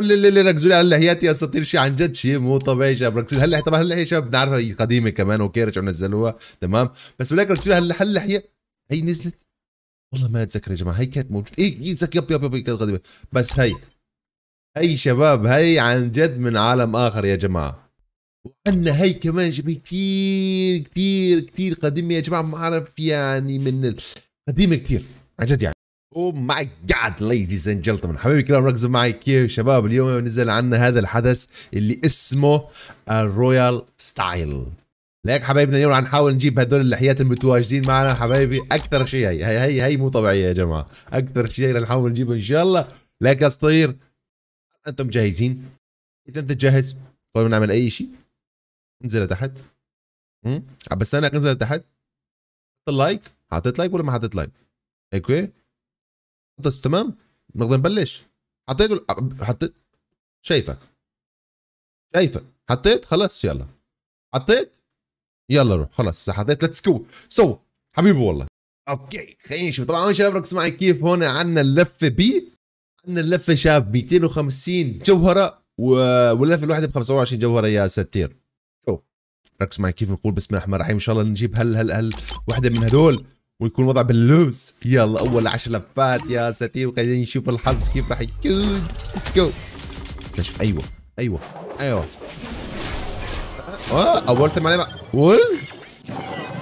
اللي ركزوا لي على اللهيات يا اساطير شيء عن جد شيء مو طبيعي شباب ركزوا هلا طبعا هلا هي شباب بنعرفها هي قديمه كمان اوكي رجعوا نزلوها تمام بس ولكن ركزوا هلا هلا هي هي نزلت والله ما اتذكر يا جماعه هي كانت موجوده اي يتذكر إيه، يب يب يب كانت قديمه بس هي هي شباب هي عن جد من عالم اخر يا جماعه وعندنا هي كمان شباب كثير كثير كثير قديمه يا جماعه ما اعرف يعني من قديمه كثير عن جد يعني او ماي جاد ليديز اند جنتلمان حبايبي كده ركزوا معي كيف شباب اليوم نزل عنا هذا الحدث اللي اسمه الرويال ستايل ليك حبايبنا اليوم نحاول نجيب هدول اللحيات المتواجدين معنا حبايبي اكثر شيء هي هي هي, هي مو طبيعيه يا جماعه اكثر شيء نحاول نجيبه ان شاء الله ليك اسطير انتم جاهزين اذا انت جاهز قبل طيب ما نعمل اي شيء انزل لتحت امم بستناك انزل لتحت حط لايك حطيت لايك ولا ما حطيت لايك اوكي بس تمام نقدر نبلش حطيت حطيت شايفك شايفك حطيت خلص يلا حطيت يلا روح خلص حطيت ليتس جو سو حبيبي والله اوكي خلينا نشوف طبعا شباب ركزوا معي كيف هون عندنا اللفه بي عندنا اللفه شاب 250 جوهره و... واللفه الواحده ب 25 جوهره يا ستير ركز معي كيف نقول بسم الله الرحمن الرحيم ان شاء الله نجيب هل هل هل واحده من هدول ويكون وضع باللوز يلا اول 10 لفات يا ساتير وخلينا نشوف الحظ كيف راح يكون ليتس جو نشوف ايوه ايوه ايوه اه اول ثمانية قول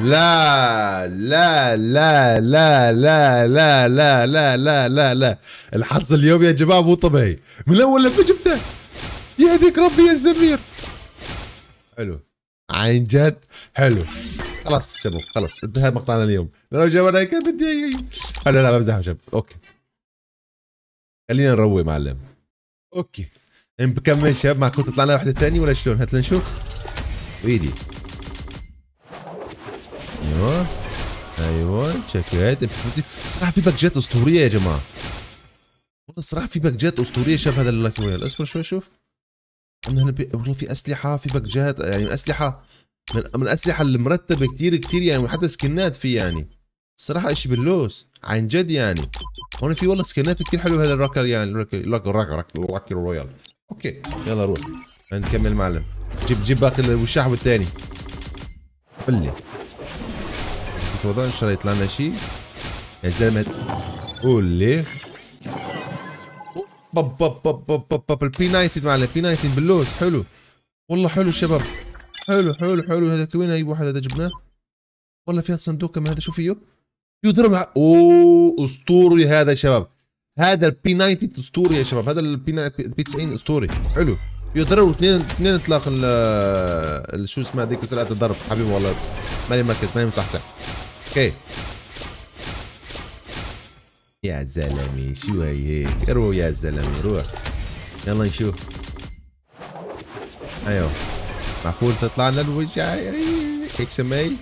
لا لا لا لا لا لا لا لا لا لا لا الحظ اليوم يا جماعه مو طبيعي من اول لفه جبته يهديك ربي يا الزمير حلو عن جد حلو خلاص شباب خلاص انتهى مقطعنا اليوم لو جاب كان بدي هلا آه، لا بمزح شباب اوكي خلينا نروي معلم اوكي نكمل شباب معكم تطلع لنا واحده ثانيه ولا شلون هات لنشوف ايدي ايوه ايوه شكلت صراحه في باكجات اسطوريه يا جماعه والله صراحه في باكجات اسطوريه شباب هذا اللاكي اصبر شوي شوف والله في اسلحه في باكجات يعني اسلحه من, الاسلحه المرتبه كثير كثير يعني وحتى سكنات في يعني صراحه اشي باللوس عن جد يعني هون في والله سكنات كثير حلوه هذا الركل يعني الركل رويال اوكي يلا روح نكمل معلم جيب جيب باقي الشحب الثاني بلي كيف الوضع ان شاء الله يطلع لنا شيء يا زلمه قول بب بب بب بب بب بب البي 19 معلم بي 19 باللوز حلو والله حلو شباب حلو حلو حلو هذا كوين اي واحد هذا جبناه والله في صندوق كمان هذا شو فيه درع اوه اسطوري هذا يا شباب هذا البي 90 اسطوري يا شباب هذا البي 90 اسطوري حلو يضربوا اثنين اثنين اطلاق ال شو اسمها ذيك سرعه الضرب حبيبي والله ماني مركز ماني مصحصح اوكي يا زلمه شو هي هيك روح يا زلمه روح يلا نشوف ايوه معقول تطلع لنا الوجه اكس ام اي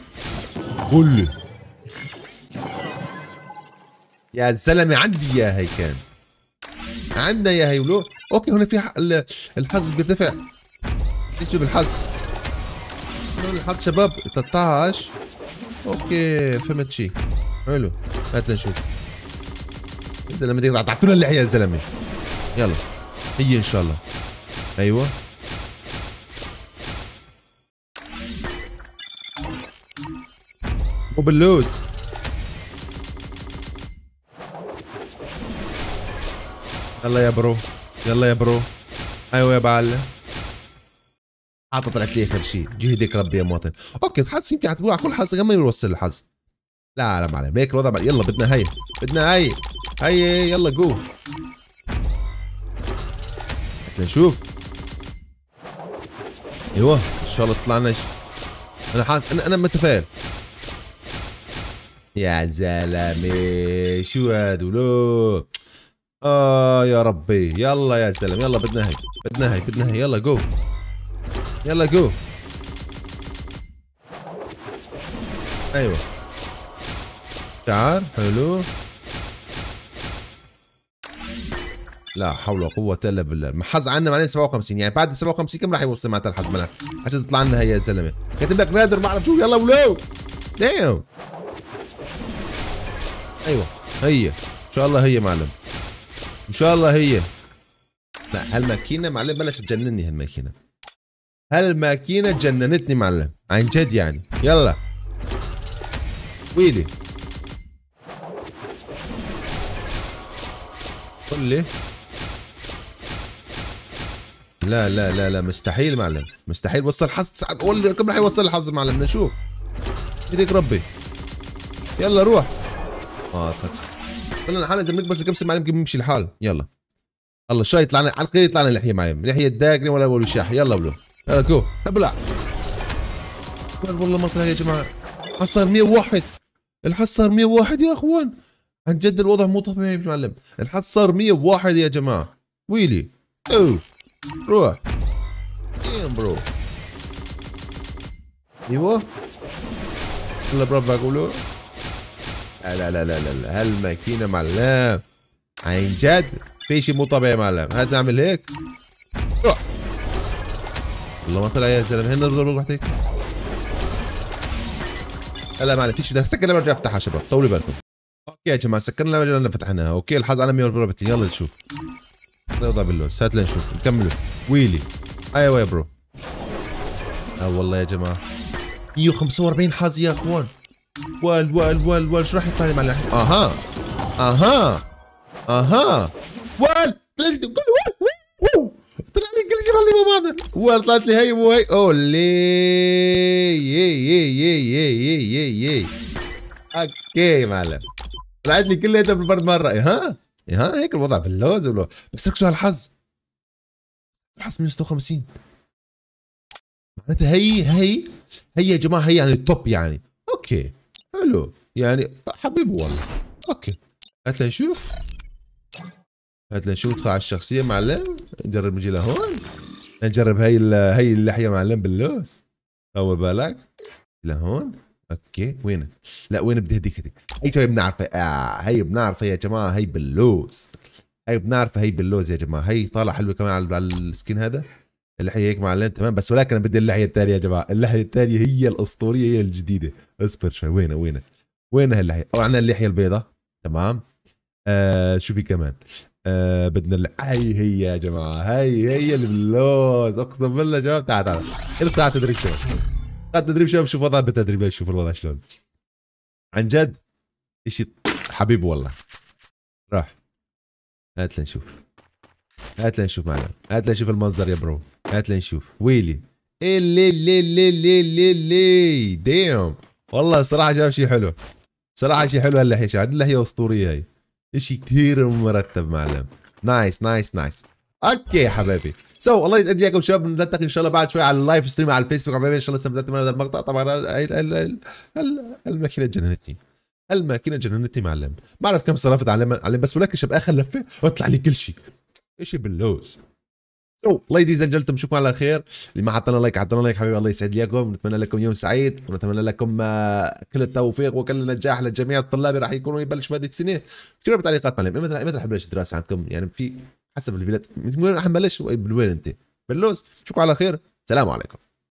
يا زلمه عندي يا هي كان عندنا يا هي ولو اوكي هنا في الحظ بيرتفع ايش بالحظ الحظ شباب 13 اوكي فهمت شي حلو هات لنشوف يا زلمه تعطونا اللحيه يا زلمه يلا هي ان شاء الله ايوه وباللوز يلا يا برو يلا يا برو ايوه يا معلم حاطط طلعت لي إيه اخر شيء جهدك ربي يا مواطن اوكي الحظ يمكن على كل حظ ما يوصل الحظ لا لا معلم هيك الوضع يلا بدنا هي بدنا هي هي يلا جو نشوف ايوه ان شاء الله تطلع لنا انا حاسس انا انا متفائل يا زلمه شو هادو لو اه يا ربي يلا يا زلمه يلا بدنا هيك بدنا هيك بدنا هيك يلا جو يلا جو ايوه شعر حلو لا حول ولا قوة الا بالله حظ عنا معناه 57 يعني بعد 57 كم راح يوصل معناتها الحظ مالك عشان تطلع لنا هي يا زلمة كاتب لك نادر ما اعرف شو يلا ولو دايم ايوه هي ان شاء الله هي معلم ان شاء الله هي لا هالماكينه معلم بلاش تجنني هالماكينه هالماكينه جننتني معلم عن جد يعني يلا ويلي قل لي لا لا لا لا مستحيل معلم مستحيل وصل حظ قول لي كم راح يوصل الحظ معلم نشوف ايدك ربي يلا روح خاطر طلعنا لحالنا اذا بس الكبسه المعلم بيمشي الحال يلا الله شوي يطلع لنا على يطلع لنا اللحيه معلم لحيه داقنه ولا ولا شاح يلا بلو يلا كو ابلع والله ما طلع يا جماعه حصر 101 الحصر 101 يا اخوان عن جد الوضع مو طبيعي يا معلم الحصر 101 يا جماعه ويلي اوه روح ايه برو ايوه يلا برافو اقولوا لا لا لا لا هالماكينة معلم عين جد في شيء مو طبيعي معلم هات اعمل هيك روح والله ما طلع يا زلمه هن اضرب روحتك هلا معلم شيء بدها سكر لما ارجع افتحها شباب طولوا بالكم اوكي يا جماعه سكرنا لما فتحناها اوكي الحظ على 140 يلا نشوف رضا باللوز هات لنشوف نكمل ويلي ايوه يا برو اه والله يا جماعه 145 حظ يا اخوان وال وال وال وال شو راح يطلع لي مع اها اها اها وال طلع لي طلع لي كل جبل لي هذا وال طلعت لي هي وهي اولي يي يي يي يي يي يي اوكي معلم طلعت لي كلها بالبرد مره إيه، ها إيه، ها هيك الوضع باللوز والو بس ركزوا على الحظ الحظ 156 معناتها هي هي هي يا جماعه هي يعني التوب يعني اوكي حلو يعني حبيبه والله اوكي هات لنشوف هات لنشوف تطلع على الشخصيه معلم نجرب نجي لهون نجرب هاي هاي اللحيه معلم باللوز طول بالك لهون اوكي وين لا وين بدي هديك هديك هي تو بنعرفها آه هي بنعرفها يا جماعه هي باللوز هي بنعرفها هي باللوز يا جماعه هي طالع حلوه كمان على السكين هذا اللحيه هيك معلم تمام بس ولكن بدي اللحيه التاليه يا جماعه اللحيه التاليه هي الاسطوريه هي الجديده اصبر شوي وينها وينها وين هاللحيه طبعا عندنا اللحيه البيضاء تمام آه شو في كمان آه بدنا هاي هي يا جماعه هاي هي اللوز اقسم بالله شباب تعال تعال تعال تعال تدريب شباب تعال تدريب شباب شوف وضع بالتدريب شوف الوضع شلون عن جد اشي حبيب والله راح هات لنشوف هات لنشوف معنا هات لنشوف المنظر يا برو هات لنشوف ويلي إيه اللي اللي اللي اللي اللي اللي ديم والله صراحه شاف شيء حلو صراحه شيء حلو هاللحيه شاف اللحيه اسطوريه هي شيء كثير مرتب معلم نايس نايس نايس اوكي يا حبايبي سو so, الله يسعد اياكم شباب نلتقي ان شاء الله بعد شوي على اللايف ستريم على الفيسبوك حبايبي ان شاء الله استمتعتم من هذا المقطع طبعا الماكينه جننتني الماكينه جننتني معلم ما اعرف كم صرفت على بس ولكن شباب اخر لفه واطلع لي كل شيء شيء باللوز سو ليديز اند جلتم شكرا على خير اللي ما حطنا لايك حطنا لايك حبيبي الله يسعد ليكم نتمنى لكم يوم سعيد ونتمنى لكم آه، كل التوفيق وكل النجاح لجميع الطلاب اللي راح يكونوا يبلشوا هذه السنه شنو بالتعليقات معلم متى متى راح تبلش الدراسه عندكم يعني في حسب البلاد من وين راح نبلش بالوين انت باللوز شكرا على خير سلام عليكم